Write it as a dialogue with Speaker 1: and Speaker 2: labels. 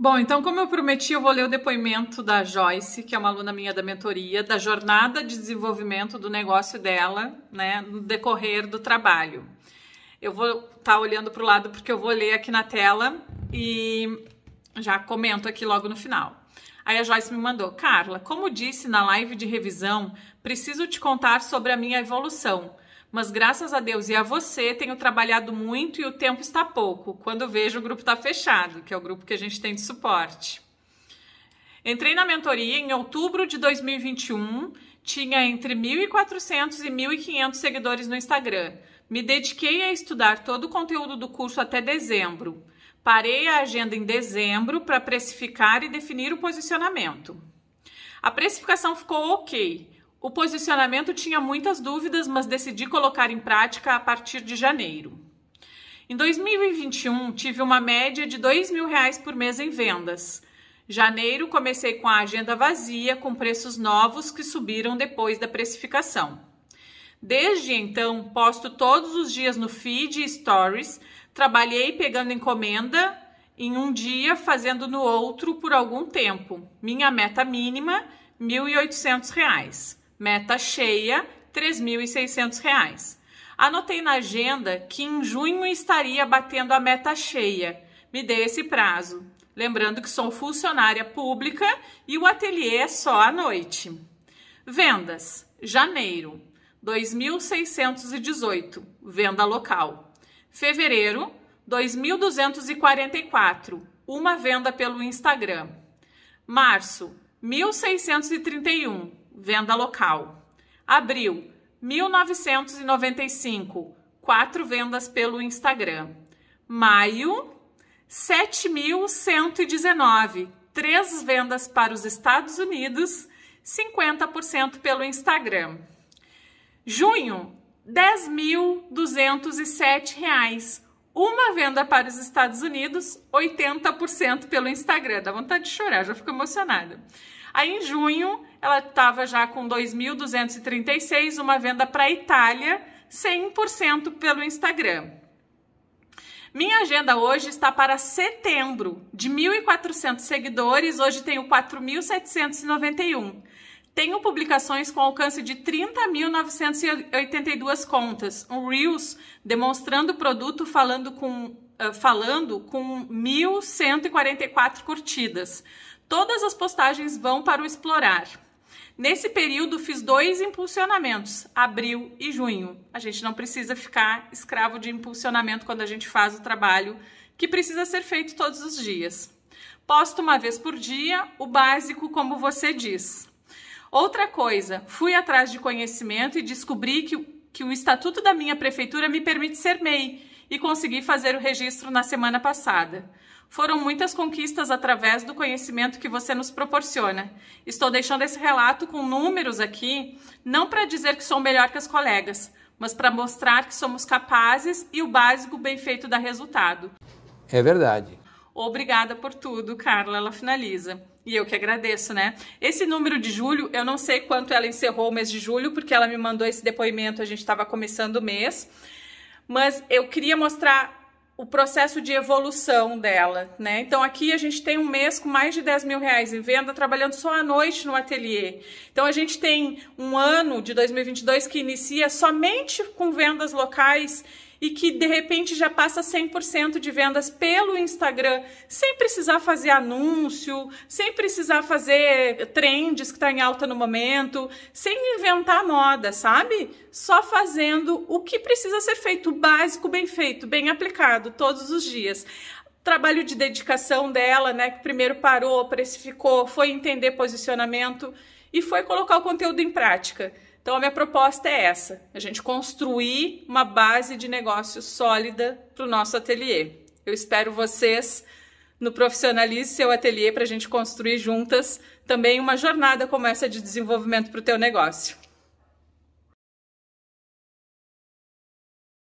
Speaker 1: Bom, então, como eu prometi, eu vou ler o depoimento da Joyce, que é uma aluna minha da mentoria, da jornada de desenvolvimento do negócio dela, né, no decorrer do trabalho. Eu vou estar tá olhando para o lado porque eu vou ler aqui na tela e já comento aqui logo no final. Aí a Joyce me mandou: Carla, como disse na live de revisão, preciso te contar sobre a minha evolução. Mas graças a Deus e a você, tenho trabalhado muito e o tempo está pouco. Quando vejo, o grupo está fechado, que é o grupo que a gente tem de suporte. Entrei na mentoria em outubro de 2021, tinha entre 1.400 e 1.500 seguidores no Instagram. Me dediquei a estudar todo o conteúdo do curso até dezembro. Parei a agenda em dezembro para precificar e definir o posicionamento. A precificação ficou ok, o posicionamento tinha muitas dúvidas, mas decidi colocar em prática a partir de janeiro. Em 2021, tive uma média de R$ mil reais por mês em vendas. Janeiro comecei com a agenda vazia, com preços novos que subiram depois da precificação. Desde então, posto todos os dias no feed e stories, trabalhei pegando encomenda em um dia, fazendo no outro por algum tempo. Minha meta mínima, R$ 1.800 meta cheia, R$ 3.600. Anotei na agenda que em junho estaria batendo a meta cheia. Me dê esse prazo. Lembrando que sou funcionária pública e o ateliê é só à noite. Vendas: janeiro, 2.618, venda local. Fevereiro, 2.244, uma venda pelo Instagram. Março, 1.631, venda local. Abril, 1995, quatro vendas pelo Instagram. Maio, 7119, três vendas para os Estados Unidos, 50% pelo Instagram. Junho, 10207 reais Uma venda para os Estados Unidos, 80% pelo Instagram. Dá vontade de chorar, já fico emocionada. Aí em junho, ela estava já com 2.236, uma venda para a Itália, 100% pelo Instagram. Minha agenda hoje está para setembro, de 1.400 seguidores, hoje tenho 4.791. Tenho publicações com alcance de 30.982 contas, um Reels demonstrando o produto falando com, uh, falando com 1.144 curtidas. Todas as postagens vão para o Explorar. Nesse período, fiz dois impulsionamentos, abril e junho. A gente não precisa ficar escravo de impulsionamento quando a gente faz o trabalho que precisa ser feito todos os dias. Posto uma vez por dia, o básico, como você diz. Outra coisa, fui atrás de conhecimento e descobri que, que o estatuto da minha prefeitura me permite ser MEI, e consegui fazer o registro na semana passada. Foram muitas conquistas através do conhecimento que você nos proporciona. Estou deixando esse relato com números aqui, não para dizer que sou melhor que as colegas, mas para mostrar que somos capazes e o básico bem feito dá resultado. É verdade. Obrigada por tudo, Carla. Ela finaliza. E eu que agradeço, né? Esse número de julho, eu não sei quanto ela encerrou o mês de julho, porque ela me mandou esse depoimento, a gente estava começando o mês mas eu queria mostrar o processo de evolução dela, né? Então aqui a gente tem um mês com mais de 10 mil reais em venda, trabalhando só à noite no ateliê. Então a gente tem um ano de 2022 que inicia somente com vendas locais e que de repente já passa 100% de vendas pelo Instagram, sem precisar fazer anúncio, sem precisar fazer trends que está em alta no momento, sem inventar moda, sabe? Só fazendo o que precisa ser feito, o básico bem feito, bem aplicado todos os dias trabalho de dedicação dela, né? Que primeiro parou, precificou, foi entender posicionamento e foi colocar o conteúdo em prática. Então, a minha proposta é essa: a gente construir uma base de negócio sólida para o nosso ateliê. Eu espero vocês no Profissionalize Seu Ateliê para a gente construir juntas também uma jornada como essa de desenvolvimento para o teu negócio.